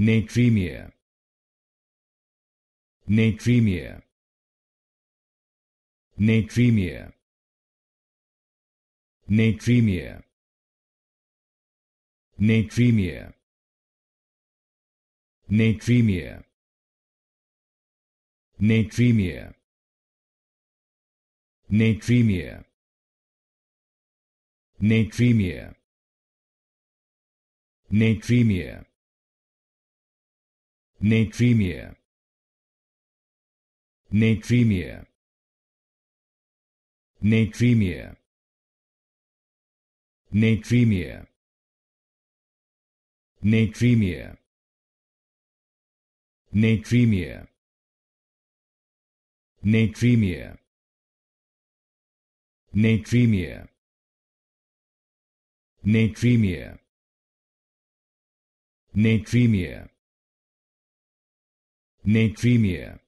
Natremia. Natremia. Natremia. Natremia. Natremia. Natremia. Natremia. Natremia. Natremia. Natremia. Natremia. Natremia. Natremia. Natremia. Natremia. Natremia. Natremia. Natremia. Natremia. Natremia. natremia